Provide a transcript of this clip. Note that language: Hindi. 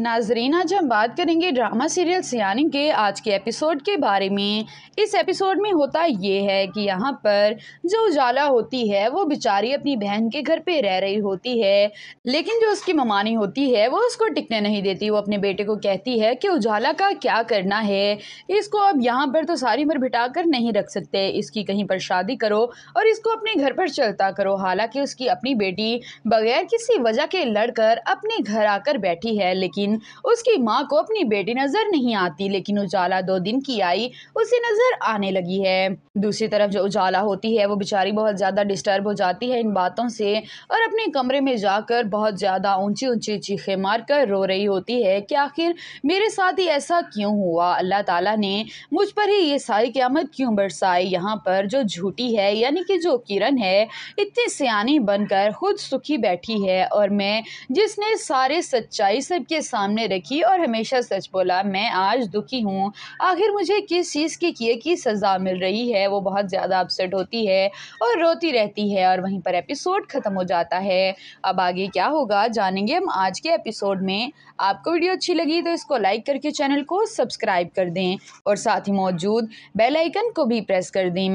नाजरीन आज हम बात करेंगे ड्रामा सीरियल सियानी के आज के एपिसोड के बारे में इस एपिसोड में होता ये है कि यहाँ पर जो उजाला होती है वो बेचारी अपनी बहन के घर पे रह रही होती है लेकिन जो उसकी ममानी होती है वो उसको टिकने नहीं देती वो अपने बेटे को कहती है कि उजाला का क्या करना है इसको अब यहाँ पर तो सारी उम्र बिठा कर नहीं रख सकते इसकी कहीं पर शादी करो और इसको अपने घर पर चलता करो हालाँकि उसकी अपनी बेटी बगैर किसी वजह के लड़कर अपने घर आकर बैठी है लेकिन लेकिन उसकी माँ को अपनी बेटी नज़र नहीं आती लेकिन उजाला दो दिन की आई उसे नज़र आने लगी है दूसरी तरफ जो उजाला होती है वो बेचारी बहुत ज़्यादा डिस्टर्ब हो जाती है इन बातों से और अपने कमरे में जाकर बहुत ज़्यादा ऊंची ऊंची चीखें मारकर रो रही होती है कि आखिर मेरे साथ ही ऐसा क्यों हुआ अल्लाह ताला ने मुझ पर ही ये सारी क्यामत क्यों बरसाई यहाँ पर जो झूठी है यानी कि जो किरण है इतनी सियानी बनकर खुद सुखी बैठी है और मैं जिसने सारे सच्चाई सबके सामने रखी और हमेशा सच बोला मैं आज दुखी हूँ आखिर मुझे किस चीज़ के किए की सज़ा मिल रही है वो बहुत ज़्यादा अपसेट होती है और रोती रहती है और वहीं पर एपिसोड ख़त्म हो जाता है अब आगे क्या होगा जानेंगे हम आज के एपिसोड में आपको वीडियो अच्छी लगी तो इसको लाइक करके चैनल को सब्सक्राइब कर दें और साथ ही मौजूद बेलाइकन को भी प्रेस कर दें